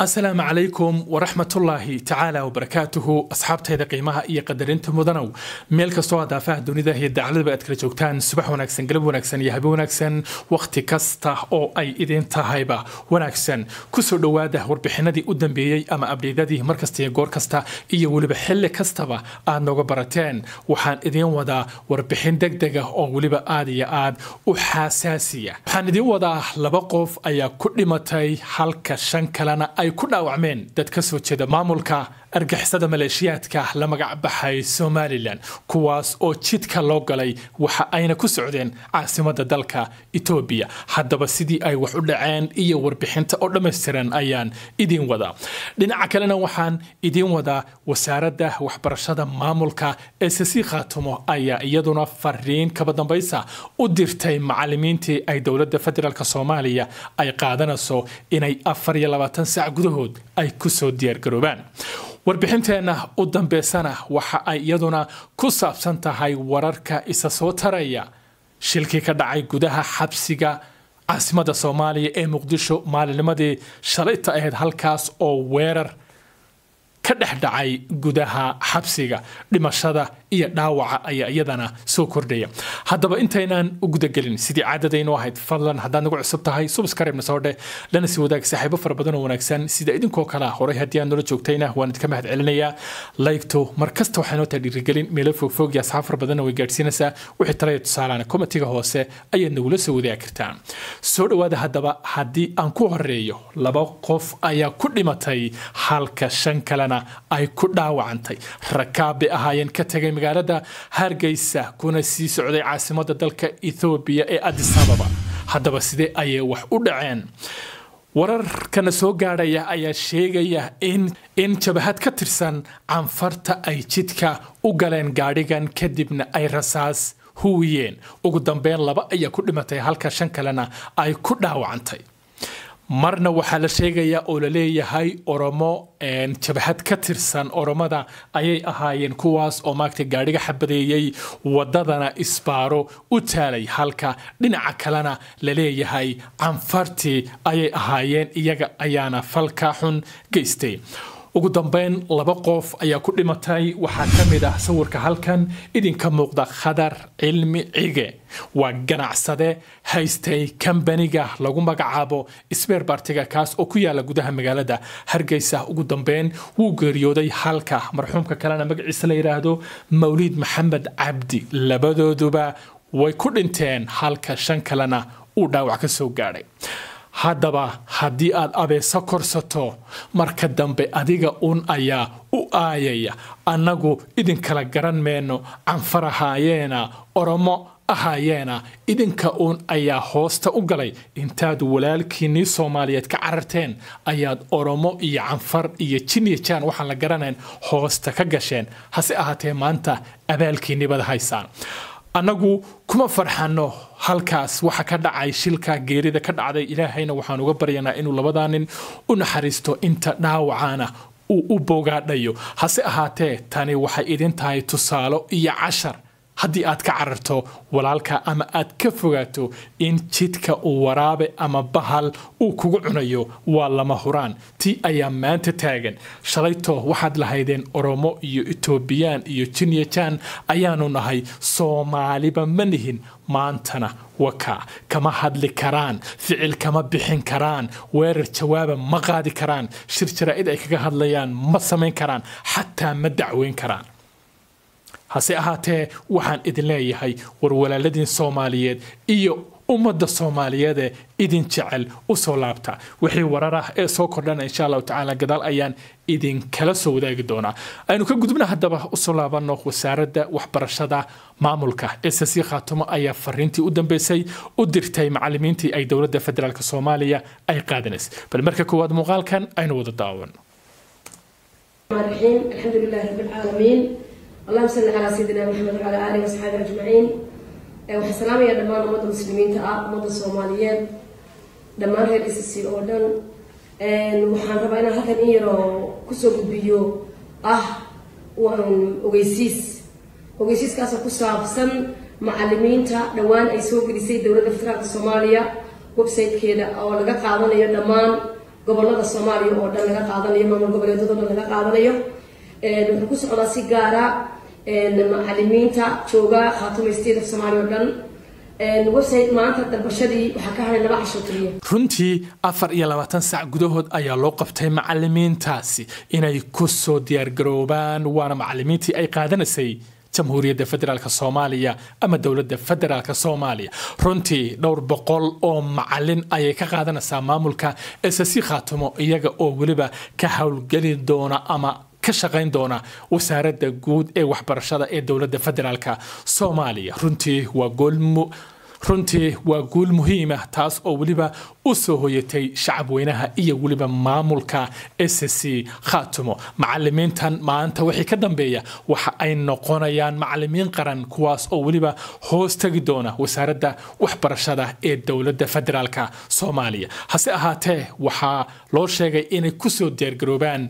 asalaamu calaykum waraxmatullaahi tacaala wabarakaatuhu asxaabtayda qiimaha iyo qadarinta mudanow meel kastoo addaafaha dunida iyo dacladaba aad kala joogtaan subax wanaagsan galab wanaagsan iyo habe wanaagsan wakhti kasta oo ay idin tahayba wanaagsan kusoo dhowaada warbixinadii u dambeeyey ama abdheydadii markasta iyo goor kasta iyo weliba xilli kastaba aad nooga barateen waxaan idiin wadaa warbixin deg deg ah oo weliba aad iyo aad u xasaasiya waxaan idiin wadaa laba qof ayaa ku dhimatay halka shan kalena ay ay ku dhaawacmeen dad kasoo jeeda maamulka argixisada maleeshiyaadka la magacbaxay somalilan kuwaas oo jidka loo galay waxa ayna ku socdeen caasimada dalka etoobiya haddaba sidii ay wax u dhaceen iyo warbixinta oo dhammaystiran ayaan idiin wadaa dhinaca kalena waxaan idiin wadaa wasaaradda waxbarashada maamulka ee sasi khaatumo ayaa iyaduna fariin kaba dambaysa u dirtay macalimiintii ay dowladda federaalk soomaaliya ay qaadanayso inay afar iyo labaatan saac gudahood ay kusoo diyaargaroobaan warbixinteenna u dambeysana waxa ay iyaduna ku saabsan tahay wararka isa soo taraya shilkii ka dhacay gudaha xabsiga caasimada soomaaliya ee muqdisho maalinimadii shalayta ahayd halkaas oo weerar ka dhex dhacay gudaha xabsiga dhimashada iyo dhaawaca ayaa iyadana soo kordhaya haddaba intaynaan u gudagelin sidii caadadaynu ahayd fadlan haddaad nagu cusub tahay subscribe-na soodhe lana si wadaag saaxiibo fara badan oo wanaagsan sida idinkoo kale horay haddii aad noola joogtayna waan idinka mahad celinayaa laygto mar waxaa noo dhiirigelin meelo fogfog asxaab fara badanna way gaadhsiinaysaa wixii talaya tusaalana komatiga hoose ayaad nagula soo wadaagi kartaa soo dhowaada haddaba haddii aan ku horeeyo laba qof ayaa ku dhimatay halka shan kalena ay ku dhaawacantay rakaabi ahaayeen ka tegay magaalada hargeysa kuna sii socday caasimada dalka ethoobiya ee adis ababa haddaba sidee ayay wax u dhaceen wararkana soo gaadhaya ayaa sheegaya in in jabahad ka tirsan canfarta ay jidka u galeen gaadhigan kadibna ay rasaas huwiyeen ugu dambeyn laba ayaa ku dhimatay halka shan kalena ay ku dhaawacantay marna waxaa la sheegayaa oo la leeyahay oromo jabhad ka tirsan oromada ayay ahaayeen kuwaas oo maaragtay gaadhiga xabadeeyey wadadana isbaaro u taalay halka dhinaca kalena la leeyahay canfarti ayay ahaayeen iyaga ayaana falka xun geystay ugu dambeyn laba qof ayaa ku dhimatay waxaa ka mid ah sawirka halkan idinka muuqda khadar cilmi cige waa ganacsade haystay kambaniga lagu magacaabo sbeer sberbartiga kaas oo ku yaala gudaha magaalada hargeysa ugu dambeyn wuu geeriyooday halka marxuumka kalena magaciisa la yidhaahdo mawliid maxamed cabdi labadooduba way ku dhinteen halka shan kalena uu dhaawac ka soo gaadhay haddaba haddii aad abeeso korsato marka dambe adiga uun ayaa u aayaya annagu idinkala garan meeno ahaayeena oromo ahaayeena idinka uun ayaa hoosta u galay intaad walaalkiinnii soomaaliyeed ka cararteen ayaad oromo iyo canfar iyo jiniya jaan waxaan la garanayn hoosta ka gasheen hase ahaatee maanta abaalkiinnibada haysaan annagu kuma farxano halkaas waxa ka dhacay shilka geerida ka dhacday ilaahayna waxaan uga baryanaa inuu labadaa nin u naxariisto inta dhaawacana uu u bogaadhayo hase ahaatee tani waxay idin tahay tusaalo iyo cashar haddii aad ka cararto walaalka ama aad ka fogaato in jidka uu waraabe ama bahal uu kugu cunayo waa lama huraan tii ayaa maanta taagan shalayto waxaad lahaydeen oromo iyo etoobiyaan iyo jinyajaan ayaanu nahay soomaaliba ma nihin maantana waka kama hadli karaan ficil kama bixin karaan weerar jawaaba ma qaadi karaan shir jaraa'id ay kaga hadlayaan ma samayn karaan xataa ma dacweyn karaan hase ahaatee waxaan idin leeyahay warwalaaladii soomaaliyeed iyo ummadda soomaaliyeede idin jecel usoo laabta wixii warar ah ee soo kordhana insha allahu tacaala gadaal ayaan idinkala soo wadaagi doonaa aynu ka gudubna haddaba usoo laabanno wasaaradda waxbarashada maamulka ssc khaatumo ayaa fariintii u dambeysay u dirtay macalimiintii ay dowladda federaalk soomaaliya ay qaadanays bal marka koowaad muuqaalkan aynu wada daawano allahum salli calaa sayidina maxamed wacalaa aalihi asxaabi ajmaciin eh, waxaan salaamayaa dhammaan ummadda muslimiinta ah ummadda soomaaliyeed dhammaan reer isisi oo dhan eh, waxaan rabaa inaan halkan in yaroo kusoo gudbiyo ah waan ogeysiis ogeysiiskaasoo ku saabsan macalimiinta dhowaan ay soo gelisay dowladda federaalka soomaaliya websitekeeda oo laga qaadanayo dhammaan gobolada soomaaliya oo dhan laga qaadanayo maamul goboleedada dhan laga qaadanayo eh, wuxuu ku socdaa si gaara macalimiinta jooga khaatuma state of oo dhan runtii afar iyo labaatan sac gudahood ayaa loo qabtay macalimiintaasi inay ku soo diyaargaroobaan waana macalimiintii ay qaadanaysay jamhuuriyadda federaalk soomaaliya ama dowladda federaalk soomaaliya runtii dhowr boqol oo macalin ayay ka qaadanaysaa maamulka ssc khaatumo iyaga oo weliba ka howlgeli doona ama ka shaqayn doona wasaaradda guud ee waxbarashada ee dowladda federaalk soomaaliya runtii waa goolmo runtii waa guul muhiima ah, taas oo weliba u soo hoyatay shacabweynaha iyo weliba maamulka s c khaatumo macalimiintan maanta wixii ka dambeeya waxa ay noqonayaan macalimiin qaran kuwaas oo weliba hoos tegi doona wasaaradda waxbarashada ee dowladda federaalka soomaaliya hase ahaatee waxaa loo sheegay inay kusoo soo diyaargaroobaan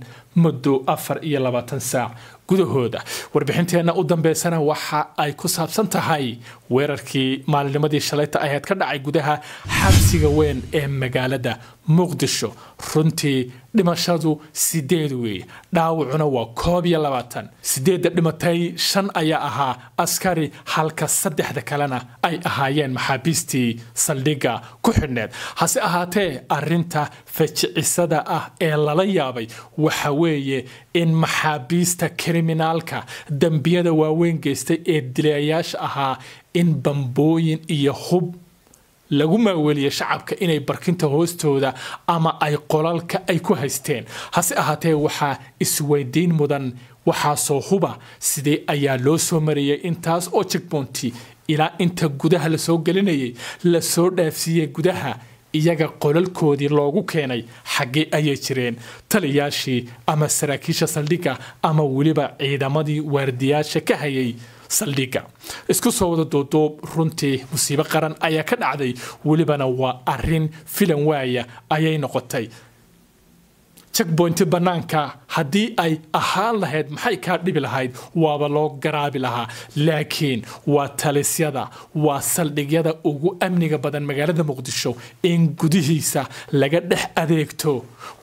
muddo afar iyo labaatan saac gudahooda warbixinteenna u dambeysana waxa ay ku saabsan tahay weerarkii maalinimadii shalayta aheyd ka dhacay gudaha xabsiga weyn ee magaalada muqdisho runtii dhimashadu sideed weey dhaawacuna waa koob iyo labaatan sideedda dhimatay shan ayaa ahaa askari halka saddexda kalena ay ahaayeen maxaabiistii saldhigga ku xidhneed hase ahaatee arinta fajicisada ah ee lala yaabay waxa weeye in maxaabiista kriminaalka dembiyada waaweyn geystay ee dilayayaasha ahaa in bambooyin iyo hub lagu maaweliya shacabka inay barkinta hoostooda ama ay qolalka ay ku haysteen hase ahaatee waxaa isweydiin mudan waxaasoo huba sidee ayaa loo soo mariyay intaas oo jegboonti ilaa inta gudaha lasoo gelinayay lasoo dhaafsiiyey gudaha iyaga qolalkoodii loogu keenay xaggee ayay jireen taliyaashii ama saraakiisha saldhigga ama weliba ciidamadii waardiyaasha ka hayay saldhiga isku soo wada doodo runtii musiibo qaran ayaa ka dhacday welibana waa arin filan waaya ayay noqotay jekboynti bannaanka haddii ay ahaan lahayd maxay kaa dhibi lahayd waaba loo garaabi lahaa laakiin waa talisyada waa saldhigyada ugu amniga badan magaalada muqdisho in gudihiisa laga dhex adeegto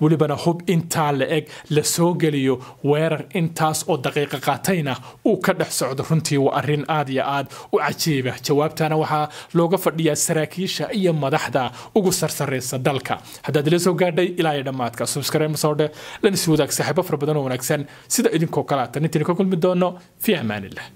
welibana hub intaa la-eg lasoo geliyo weerar intaas oo daqiiqa qaatayna uu ka dhex socdo runtii waa arrin aad iyo aad u cajiiba ah. jawaabtana waxaa looga fadhiyaa saraakiisha iyo madaxda ugu sarsareysa dalka haddaad ila soo gaadhay ilaa iyo dhammaadka subscribe soodhe lan iswadaag saaxiibo fara badan oo wanaagsan sida idinkoo kale aata ninta idinka kulmi doono fi amaanillah